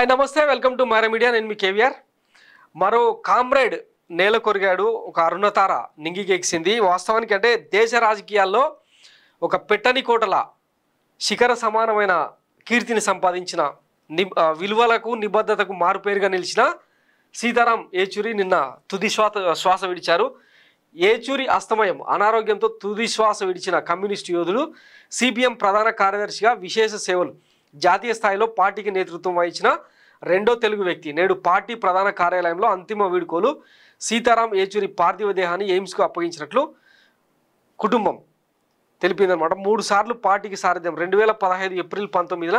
hi నమస్తే welcome to Mara media నేను మీ కేవీఆర్ మరో కామ్రేడ్ నేల కొరిగాడు ఒక అరుణతార నింగికెక్సింది వాస్తవానికి అంటే దేశ రాజకీయాల్లో ఒక పెట్టని కోటల శిఖర సమానమైన కీర్తిని సంపాదించిన విలువలకు నిబద్ధతకు మారుపేరుగా నిలిచిన సీతారాం ఏచూరి నిన్న తుది శ్వాస శ్వాస విడిచారు ఏచూరి అస్తమయం అనారోగ్యంతో తుది శ్వాస విడిచిన కమ్యూనిస్టు యోధులు సిపిఎం ప్రధాన కార్యదర్శిగా విశేష సేవలు జాతీయ స్థాయిలో పార్టీకి నేతృత్వం వహించిన రెండో తెలుగు వ్యక్తి నేడు పార్టీ ప్రధాన కార్యాలయంలో అంతిమ వీడుకోలు సీతారాం ఏచూరి పార్థివ దేహాన్ని ఎయిమ్స్కు అప్పగించినట్లు కుటుంబం తెలిపిందనమాట మూడు సార్లు పార్టీకి సారథ్యం రెండు వేల పదహైదు ఏప్రిల్ పంతొమ్మిదిన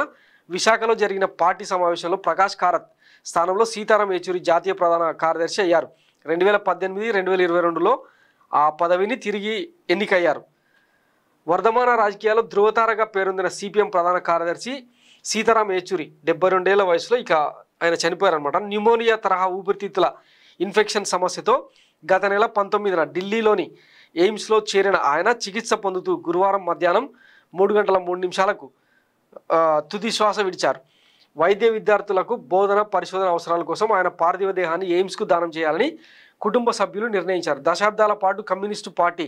విశాఖలో జరిగిన పార్టీ సమావేశంలో ప్రకాష్ కారత్ స్థానంలో సీతారాం ఏచూరి జాతీయ ప్రధాన కార్యదర్శి అయ్యారు రెండు వేల పద్దెనిమిది రెండు వేల ఇరవై రెండులో ఆ పదవిని తిరిగి ఎన్నికయ్యారు వర్ధమాన రాజకీయాల్లో ధృవతారగా పేరొందిన సిపిఎం ప్రధాన కార్యదర్శి సీతారాం యేచూరి డెబ్బై రెండేళ్ల వయసులో ఇక ఆయన చనిపోయారనమాట న్యూమోనియా తరహా ఊపిరితిత్తుల ఇన్ఫెక్షన్ సమస్యతో గత నెల పంతొమ్మిదిన ఢిల్లీలోని ఎయిమ్స్లో చేరిన ఆయన చికిత్స పొందుతూ గురువారం మధ్యాహ్నం మూడు గంటల మూడు నిమిషాలకు తుది శ్వాస విడిచారు వైద్య విద్యార్థులకు బోధన పరిశోధన అవసరాల కోసం ఆయన పార్థివ దేహాన్ని ఎయిమ్స్కు దానం చేయాలని కుటుంబ సభ్యులు నిర్ణయించారు దశాబ్దాల పాటు కమ్యూనిస్టు పార్టీ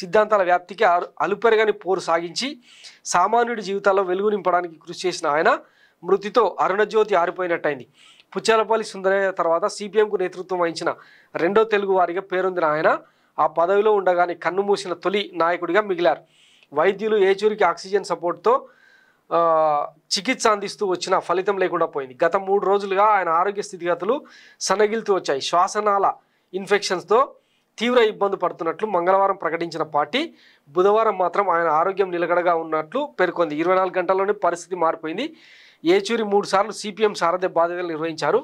సిద్ధాంతాల వ్యాప్తికి అలుపెరగని పోరు సాగించి సామాన్యుడి జీవితాల్లో వెలుగు నింపడానికి కృషి చేసిన ఆయన మృతితో అరుణజ్యోతి ఆరిపోయినట్టయింది పుచ్చాలపల్లి సుందరయ్య తర్వాత సిపిఎంకు నేతృత్వం వహించిన రెండో తెలుగు వారిగా పేరొందిన ఆయన ఆ పదవిలో ఉండగానే కన్నుమూసిన తొలి నాయకుడిగా మిగిలారు వైద్యులు ఏచూరికి ఆక్సిజన్ సపోర్ట్తో చికిత్స అందిస్తూ వచ్చిన ఫలితం లేకుండా పోయింది గత మూడు రోజులుగా ఆయన ఆరోగ్య స్థితిగతులు సన్నగిలుతూ వచ్చాయి శ్వాసనాల ఇన్ఫెక్షన్స్తో తీవ్ర ఇబ్బంది పడుతున్నట్లు మంగళవారం ప్రకటించిన పార్టీ బుధవారం మాత్రం ఆయన ఆరోగ్యం నిలకడగా ఉన్నట్లు పేర్కొంది ఇరవై నాలుగు గంటల్లోనే పరిస్థితి మారిపోయింది ఏచూరి మూడు సార్లు సిపిఎం సారథ్య బాధ్యతలు నిర్వహించారు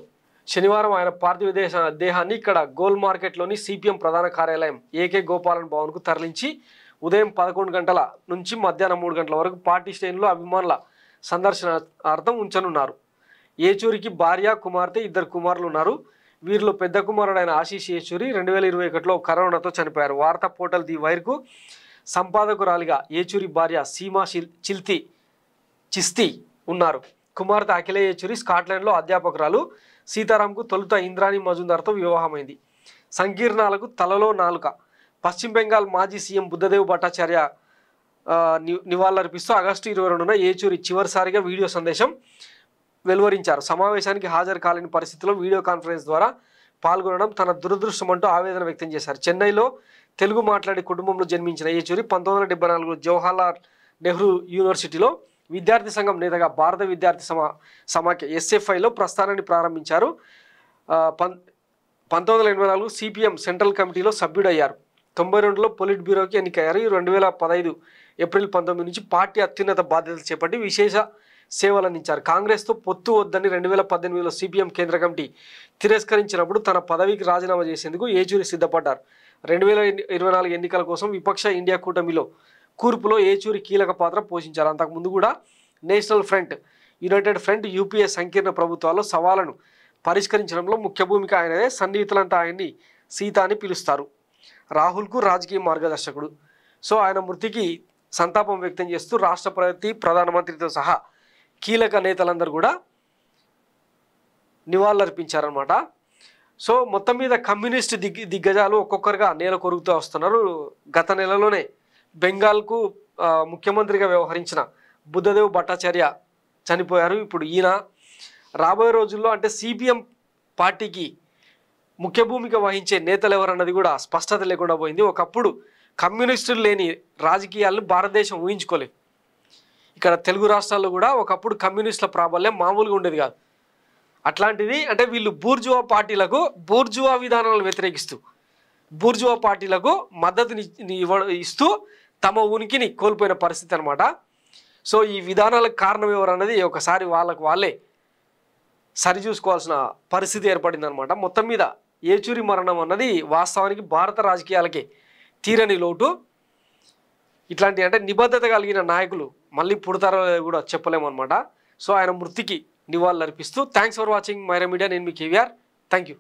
శనివారం ఆయన పార్థివ దేశ దేహాన్ని ఇక్కడ గోల్ మార్కెట్లోని సిపిఎం ప్రధాన కార్యాలయం ఏకే గోపాలన్ భవన్కు తరలించి ఉదయం పదకొండు గంటల నుంచి మధ్యాహ్నం మూడు గంటల వరకు పార్టీ శ్రేణులు అభిమానుల సందర్శనార్థం ఉంచనున్నారు ఏచూరికి భార్య కుమార్తె ఇద్దరు కుమారులు ఉన్నారు వీరిలో పెద్ద కుమారుడైన ఆశీష్ యేచూరి రెండు వేల ఇరవై ఒకటిలో కరోనాతో చనిపోయారు వార్తా పోర్టల్ ది వైర్కు సంపాదకురాలిగా యేచూరి భార్య సీమా చిల్తి చిస్తి ఉన్నారు కుమార్తె అఖిల యేచూరి స్కాట్లాండ్లో అధ్యాపకురాలు సీతారాంకు తొలుత ఇంద్రాణి మజుందార్తో వివాహమైంది సంకీర్ణాలకు తలలో నాలుక పశ్చిమ బెంగాల్ మాజీ సీఎం బుద్ధదేవ్ భట్టాచార్య నివాళులర్పిస్తూ ఆగస్టు ఇరవై రెండున ఏచూరి చివరిసారిగా వీడియో సందేశం వెలువరించారు సమావేశానికి హాజరు కాలేని పరిస్థితిలో వీడియో కాన్ఫరెన్స్ ద్వారా పాల్గొనడం తన దురదృష్టం అంటూ ఆవేదన వ్యక్తం చేశారు చెన్నైలో తెలుగు మాట్లాడే కుటుంబంలో జన్మించిన ఏచూరి పంతొమ్మిది వందల డెబ్బై జవహర్లాల్ నెహ్రూ యూనివర్సిటీలో విద్యార్థి సంఘం నేతగా భారత విద్యార్థి సమా సమాఖ్య ఎస్ఎఫ్ఐలో ప్రస్థానాన్ని ప్రారంభించారు పం పంతొమ్మిది వందల ఎనభై నాలుగు సిపిఎం సెంట్రల్ కమిటీలో సభ్యుడయ్యారు తొంభై రెండులో పొలిట్ బ్యూరోకి ఎన్నికయ్యారు ఈ రెండు వేల పదహైదు ఏప్రిల్ పంతొమ్మిది నుంచి పార్టీ అత్యున్నత బాధ్యతలు చేపట్టి విశేష సేవలు అందించారు కాంగ్రెస్తో పొత్తు వద్దని రెండు వేల పద్దెనిమిదిలో సిపిఎం కేంద్ర కమిటీ తిరస్కరించినప్పుడు తన పదవికి రాజీనామా చేసేందుకు ఏచూరి సిద్ధపడ్డారు రెండు వేల ఇరవై నాలుగు ఎన్నికల కోసం విపక్ష ఇండియా కూటమిలో కూర్పులో ఏచూరి కీలక పాత్ర పోషించారు అంతకుముందు కూడా national front united front UPA సంకీర్ణ ప్రభుత్వాల్లో సవాళ్లను పరిష్కరించడంలో ముఖ్య భూమిక ఆయనదే సన్నిహితులంతా ఆయన్ని సీత అని పిలుస్తారు రాహుల్కు రాజకీయ మార్గదర్శకుడు సో ఆయన మృతికి సంతాపం వ్యక్తం చేస్తూ రాష్ట్ర ప్రగతి ప్రధానమంత్రితో సహా కీలక నేతలందరూ కూడా నివాళులర్పించారనమాట సో మొత్తం మీద కమ్యూనిస్ట్ దిగ్ దిగ్గజాలు ఒక్కొక్కరుగా నేల కొరుగుతూ వస్తున్నారు గత నెలలోనే బెంగాల్కు ముఖ్యమంత్రిగా వ్యవహరించిన బుద్ధదేవ్ భట్టాచార్య చనిపోయారు ఇప్పుడు ఈయన రాబోయే రోజుల్లో అంటే సిపిఎం పార్టీకి ముఖ్య భూమిక వహించే నేతలు ఎవరన్నది కూడా స్పష్టత లేకుండా పోయింది ఒకప్పుడు కమ్యూనిస్టులు లేని రాజకీయాలను భారతదేశం ఊహించుకోలేదు ఇక్కడ తెలుగు రాష్ట్రాల్లో కూడా ఒకప్పుడు కమ్యూనిస్టుల ప్రాబల్యం మామూలుగా ఉండేది కాదు అట్లాంటిది అంటే వీళ్ళు బూర్జువా పార్టీలకు బూర్జువా విధానాలను వ్యతిరేకిస్తూ బూర్జువా పార్టీలకు మద్దతుని ఇవ్వ ఇస్తూ తమ ఉనికిని కోల్పోయిన పరిస్థితి అనమాట సో ఈ విధానాలకు కారణం ఎవరన్నది ఒకసారి వాళ్ళకు వాళ్ళే సరిచూసుకోవాల్సిన పరిస్థితి ఏర్పడిందనమాట మొత్తం మీద ఏచూరి మరణం అన్నది వాస్తవానికి భారత రాజకీయాలకి తీరని లోటు ఇట్లాంటి అంటే నిబద్ధత కలిగిన నాయకులు మళ్ళీ పుడతారో కూడా చెప్పలేము అనమాట సో ఆయన మృతికి నివాళులు అర్పిస్తూ thanks for watching Myra Media నేను మీ కేవీఆర్ థ్యాంక్ యూ